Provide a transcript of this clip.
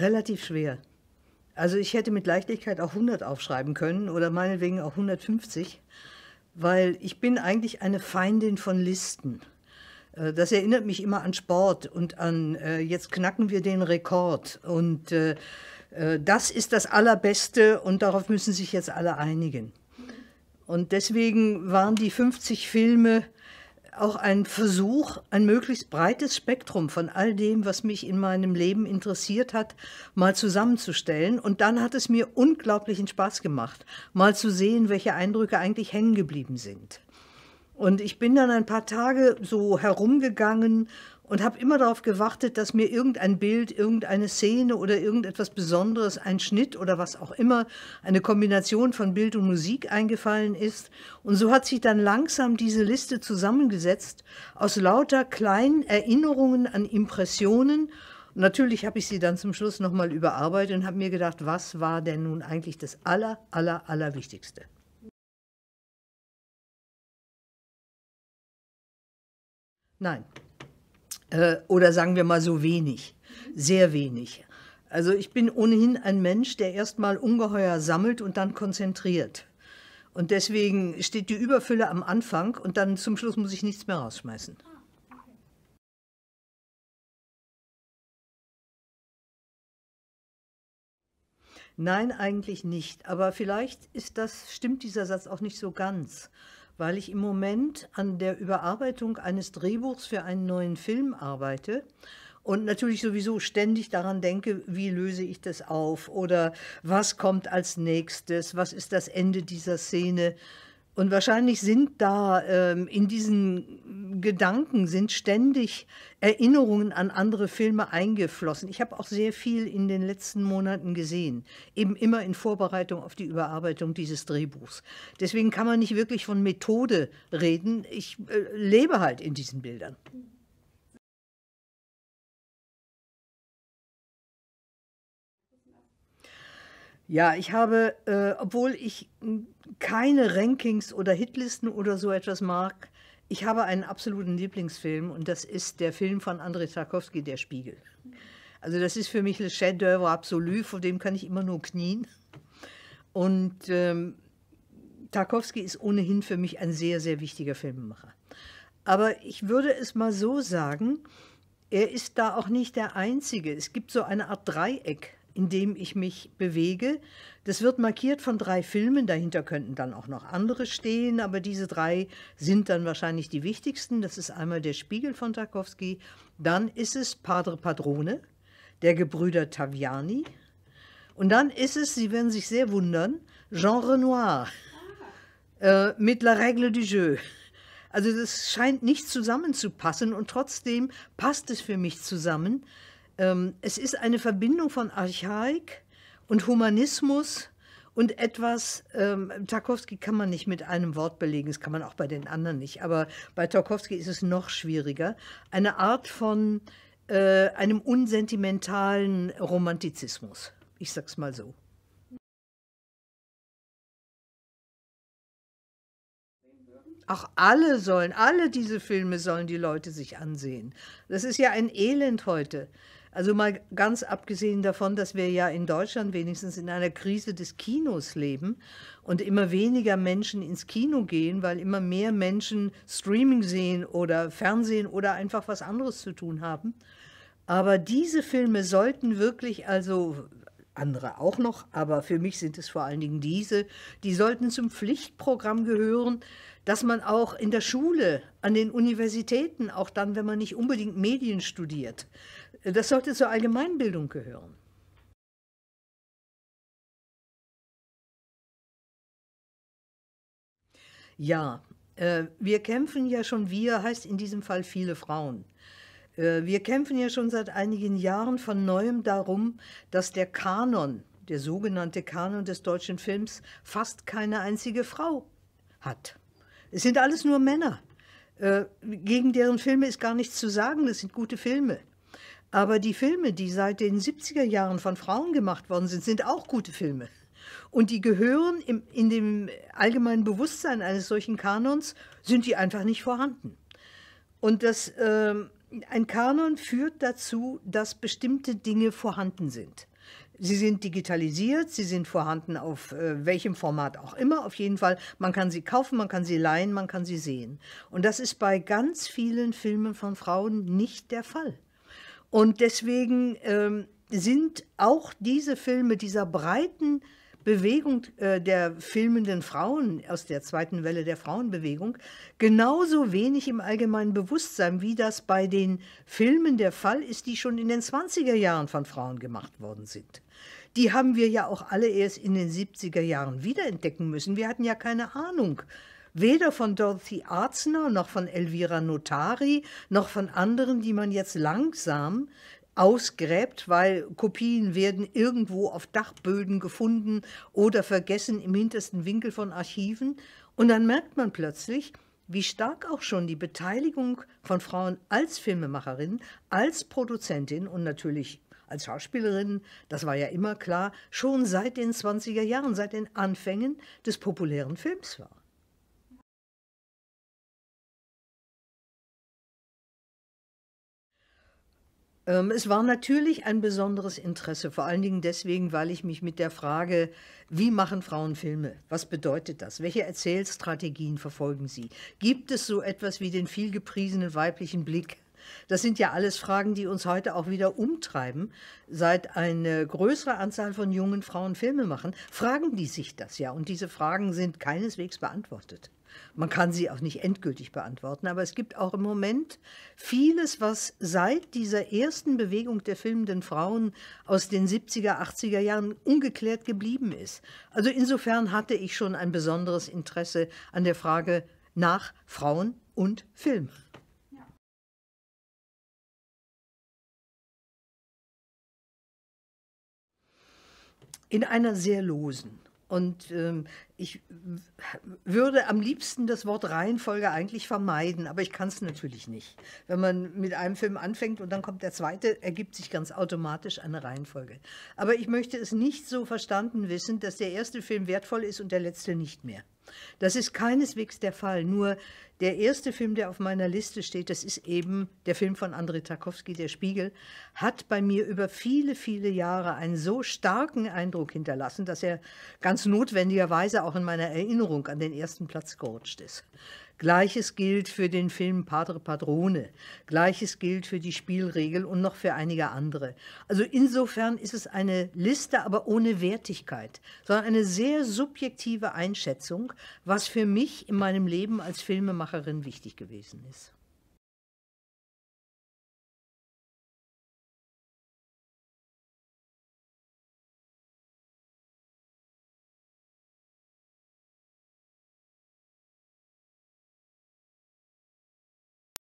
relativ schwer. Also ich hätte mit Leichtigkeit auch 100 aufschreiben können oder meinetwegen auch 150, weil ich bin eigentlich eine Feindin von Listen. Äh, das erinnert mich immer an Sport und an äh, jetzt knacken wir den Rekord und äh, das ist das Allerbeste und darauf müssen sich jetzt alle einigen. Und deswegen waren die 50 Filme auch ein Versuch, ein möglichst breites Spektrum von all dem, was mich in meinem Leben interessiert hat, mal zusammenzustellen. Und dann hat es mir unglaublichen Spaß gemacht, mal zu sehen, welche Eindrücke eigentlich hängen geblieben sind. Und ich bin dann ein paar Tage so herumgegangen und habe immer darauf gewartet, dass mir irgendein Bild, irgendeine Szene oder irgendetwas Besonderes, ein Schnitt oder was auch immer, eine Kombination von Bild und Musik eingefallen ist. Und so hat sich dann langsam diese Liste zusammengesetzt aus lauter kleinen Erinnerungen an Impressionen. Und natürlich habe ich sie dann zum Schluss nochmal überarbeitet und habe mir gedacht, was war denn nun eigentlich das Aller, Aller, Allerwichtigste? Nein. Äh, oder sagen wir mal so wenig, sehr wenig. Also ich bin ohnehin ein Mensch, der erstmal ungeheuer sammelt und dann konzentriert. Und deswegen steht die Überfülle am Anfang und dann zum Schluss muss ich nichts mehr rausschmeißen. Nein, eigentlich nicht. Aber vielleicht ist das, stimmt dieser Satz auch nicht so ganz weil ich im Moment an der Überarbeitung eines Drehbuchs für einen neuen Film arbeite und natürlich sowieso ständig daran denke, wie löse ich das auf oder was kommt als nächstes, was ist das Ende dieser Szene. Und wahrscheinlich sind da ähm, in diesen Gedanken sind ständig Erinnerungen an andere Filme eingeflossen. Ich habe auch sehr viel in den letzten Monaten gesehen, eben immer in Vorbereitung auf die Überarbeitung dieses Drehbuchs. Deswegen kann man nicht wirklich von Methode reden. Ich äh, lebe halt in diesen Bildern. Ja, ich habe, äh, obwohl ich keine Rankings oder Hitlisten oder so etwas mag, ich habe einen absoluten Lieblingsfilm und das ist der Film von Andrei Tarkowski, Der Spiegel. Also das ist für mich Le Chef d'œuvre absolu, vor dem kann ich immer nur knien. Und ähm, Tarkovsky ist ohnehin für mich ein sehr, sehr wichtiger Filmemacher. Aber ich würde es mal so sagen, er ist da auch nicht der Einzige. Es gibt so eine Art Dreieck in dem ich mich bewege. Das wird markiert von drei Filmen, dahinter könnten dann auch noch andere stehen, aber diese drei sind dann wahrscheinlich die wichtigsten. Das ist einmal der Spiegel von Tarkovsky, dann ist es Padre Padrone, der Gebrüder Taviani und dann ist es, Sie werden sich sehr wundern, Jean Renoir äh, mit La Règle du Jeu. Also das scheint nicht zusammenzupassen und trotzdem passt es für mich zusammen, ähm, es ist eine Verbindung von Archaik und Humanismus und etwas, ähm, Tarkovsky kann man nicht mit einem Wort belegen, das kann man auch bei den anderen nicht, aber bei Tarkovsky ist es noch schwieriger, eine Art von äh, einem unsentimentalen Romantizismus. Ich sag's mal so. Auch alle sollen, alle diese Filme sollen die Leute sich ansehen. Das ist ja ein Elend heute. Also mal ganz abgesehen davon, dass wir ja in Deutschland wenigstens in einer Krise des Kinos leben und immer weniger Menschen ins Kino gehen, weil immer mehr Menschen Streaming sehen oder Fernsehen oder einfach was anderes zu tun haben. Aber diese Filme sollten wirklich, also andere auch noch, aber für mich sind es vor allen Dingen diese, die sollten zum Pflichtprogramm gehören, dass man auch in der Schule, an den Universitäten, auch dann, wenn man nicht unbedingt Medien studiert, das sollte zur Allgemeinbildung gehören. Ja, äh, wir kämpfen ja schon, wir heißt in diesem Fall viele Frauen. Äh, wir kämpfen ja schon seit einigen Jahren von neuem darum, dass der Kanon, der sogenannte Kanon des deutschen Films, fast keine einzige Frau hat. Es sind alles nur Männer. Äh, gegen deren Filme ist gar nichts zu sagen, das sind gute Filme. Aber die Filme, die seit den 70er Jahren von Frauen gemacht worden sind, sind auch gute Filme. Und die gehören im, in dem allgemeinen Bewusstsein eines solchen Kanons, sind die einfach nicht vorhanden. Und das, äh, ein Kanon führt dazu, dass bestimmte Dinge vorhanden sind. Sie sind digitalisiert, sie sind vorhanden auf äh, welchem Format auch immer. Auf jeden Fall, man kann sie kaufen, man kann sie leihen, man kann sie sehen. Und das ist bei ganz vielen Filmen von Frauen nicht der Fall. Und deswegen ähm, sind auch diese Filme dieser breiten Bewegung äh, der filmenden Frauen aus der zweiten Welle der Frauenbewegung genauso wenig im allgemeinen Bewusstsein, wie das bei den Filmen der Fall ist, die schon in den 20er Jahren von Frauen gemacht worden sind. Die haben wir ja auch alle erst in den 70er Jahren wiederentdecken müssen. Wir hatten ja keine Ahnung, äh, weder von Dorothy Arzner noch von Elvira Notari noch von anderen, die man jetzt langsam ausgräbt, weil Kopien werden irgendwo auf Dachböden gefunden oder vergessen im hintersten Winkel von Archiven. Und dann merkt man plötzlich, wie stark auch schon die Beteiligung von Frauen als Filmemacherin, als Produzentin und natürlich als Schauspielerin, das war ja immer klar, schon seit den 20er Jahren, seit den Anfängen des populären Films war. Ähm, es war natürlich ein besonderes Interesse, vor allen Dingen deswegen, weil ich mich mit der Frage, wie machen Frauen Filme? Was bedeutet das? Welche Erzählstrategien verfolgen sie? Gibt es so etwas wie den vielgepriesenen weiblichen Blick? Das sind ja alles Fragen, die uns heute auch wieder umtreiben, seit eine größere Anzahl von jungen Frauen Filme machen. Fragen die sich das ja und diese Fragen sind keineswegs beantwortet. Man kann sie auch nicht endgültig beantworten, aber es gibt auch im Moment vieles, was seit dieser ersten Bewegung der filmenden Frauen aus den 70er, 80er Jahren ungeklärt geblieben ist. Also insofern hatte ich schon ein besonderes Interesse an der Frage nach Frauen und Film. in einer sehr losen, und ähm, ich würde am liebsten das Wort Reihenfolge eigentlich vermeiden, aber ich kann es natürlich nicht. Wenn man mit einem Film anfängt und dann kommt der zweite, ergibt sich ganz automatisch eine Reihenfolge. Aber ich möchte es nicht so verstanden wissen, dass der erste Film wertvoll ist und der letzte nicht mehr. Das ist keineswegs der Fall. Nur der erste Film, der auf meiner Liste steht, das ist eben der Film von Andrei Tarkowski, Der Spiegel, hat bei mir über viele, viele Jahre einen so starken Eindruck hinterlassen, dass er ganz notwendigerweise auch in meiner Erinnerung an den ersten Platz gerutscht ist. Gleiches gilt für den Film Padre Padrone. Gleiches gilt für die Spielregel und noch für einige andere. Also insofern ist es eine Liste, aber ohne Wertigkeit, sondern eine sehr subjektive Einschätzung, was für mich in meinem Leben als Filmemacherin wichtig gewesen ist.